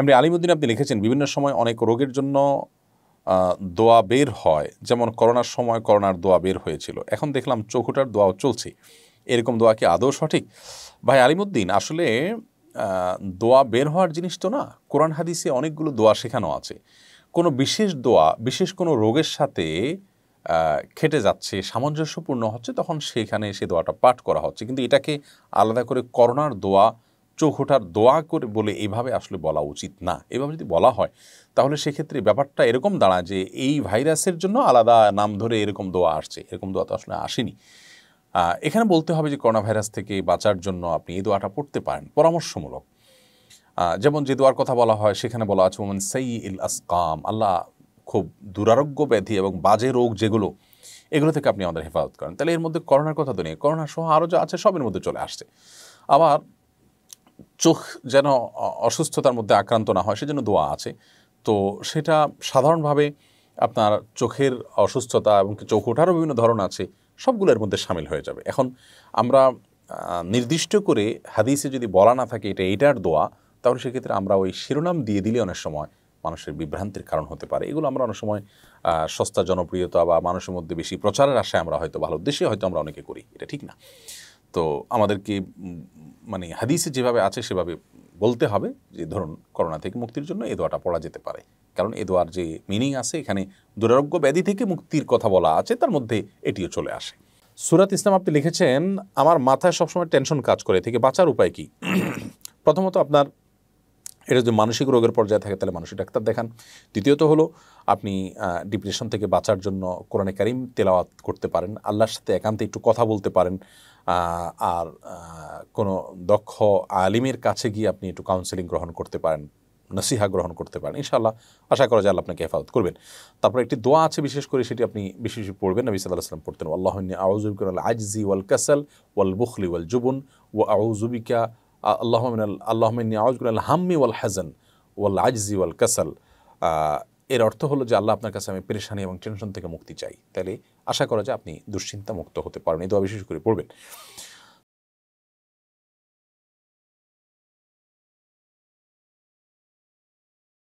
এমনি আলিমুদ্দিন আপনি লিখেছেন বিভিন্ন সময় অনেক রোগের জন্য দোয়া বের হয় যেমন করোনার সময় করোনার দোয়া বের হয়েছিল এখন দেখলাম চোখুটার দোয়াও চলছে এরকম দোয়া কি আদৌ সঠিক ভাই আলিমুদ্দিন আসলে দোয়া বের হওয়ার জিনিস তো না কোরআন হাদিসে অনেকগুলো দোয়া শেখানো আছে কোনো বিশেষ দোয়া বিশেষ কোনো রোগের সাথে খেটে যাচ্ছে সামঞ্জস্যপূর্ণ হচ্ছে তখন সেখানে সে দোয়াটা পাঠ করা হচ্ছে কিন্তু এটাকে আলাদা করে করোনার দোয়া চোখ ওঠার দোয়া করে বলে এভাবে আসলে বলা উচিত না এভাবে যদি বলা হয় তাহলে সেক্ষেত্রে ব্যাপারটা এরকম দাঁড়ায় যে এই ভাইরাসের জন্য আলাদা নাম ধরে এরকম দোয়া আসছে এরকম দোয়া তো আসলে আসেনি এখানে বলতে হবে যে করোনা ভাইরাস থেকে বাঁচার জন্য আপনি এই দোয়াটা পড়তে পারেন পরামর্শমূলক যেমন যে দোয়ার কথা বলা হয় সেখানে বলা আছে ওমেন সেই ইল আসকাম আল্লাহ খুব দুরারোগ্য ব্যাধি এবং বাজে রোগ যেগুলো এগুলো থেকে আপনি আমাদের হেফাজত করেন তাহলে এর মধ্যে করোনার কথা তো নেই করোনা সহ আরও যা আছে সবের মধ্যে চলে আসছে আবার চোখ যেন অসুস্থতার মধ্যে আক্রান্ত না হয় সেজন্য দোয়া আছে তো সেটা সাধারণভাবে আপনার চোখের অসুস্থতা এবং চোখ ওঠারও বিভিন্ন ধরন আছে সবগুলোর মধ্যে সামিল হয়ে যাবে এখন আমরা নির্দিষ্ট করে হাদিসে যদি বলা না থাকে এটা এটার দোয়া তাহলে সেক্ষেত্রে আমরা ওই শিরোনাম দিয়ে দিলে অনেক সময় মানুষের বিভ্রান্তির কারণ হতে পারে এগুলো আমরা অনেক সময় সস্তা জনপ্রিয়তা বা মানুষের মধ্যে বেশি প্রচারের আশায় আমরা হয়তো ভালো উদ্দেশ্যে হয়তো আমরা অনেকে করি এটা ঠিক না তো আমাদেরকে মানে হাদিসে যেভাবে আছে সেভাবে বলতে হবে যে ধরুন করোনা থেকে মুক্তির জন্য এ দোয়াটা পড়া যেতে পারে কারণ এ দোয়ার যে মিনিং আছে এখানে দুরারোগ্য ব্যাধি থেকে মুক্তির কথা বলা আছে তার মধ্যে এটিও চলে আসে সুরাত ইসলাম আপনি লিখেছেন আমার মাথায় সবসময় টেনশন কাজ করে থেকে বাঁচার উপায় কি প্রথমত আপনার এটা যদি মানসিক রোগের পর্যায়ে থাকে তাহলে মানসিক ডাক্তার দেখান দ্বিতীয়ত হলো আপনি ডিপ্রেশন থেকে বাঁচার জন্য কোরআনে কারিম তেলাওয়াত করতে পারেন আল্লাহর সাথে একান্তে একটু কথা বলতে পারেন আর কোনো দক্ষ আলিমের কাছে গিয়ে আপনি একটু কাউন্সেলিং গ্রহণ করতে পারেন নসিহা গ্রহণ করতে পারেন ইনশাআল্লাহ আশা করা যায় আল্লাহ আপনাকে হেফাজত করবেন তারপর একটি দোয়া আছে বিশেষ করে সেটি আপনি বেশি বেশি পড়বেন নবী সাল্লাহ আসলাম পড়তেন আল্লাহ আউজুবিক আল জি ওয়াল কাসাল ওয়াল বুখলি ওয়াল জুবুন ও আউজুবিকা আল্লাহ ওয়াল হাজান ওয়াল এর অর্থ হলো যে আল্লাহ আপনার কাছে আমি পেরেশানি এবং টেনশন থেকে মুক্তি চাই তাহলে আশা করা যায় আপনি দুশ্চিন্তা মুক্ত হতে পারেন এই দোয়া বিশেষ করে পড়বেন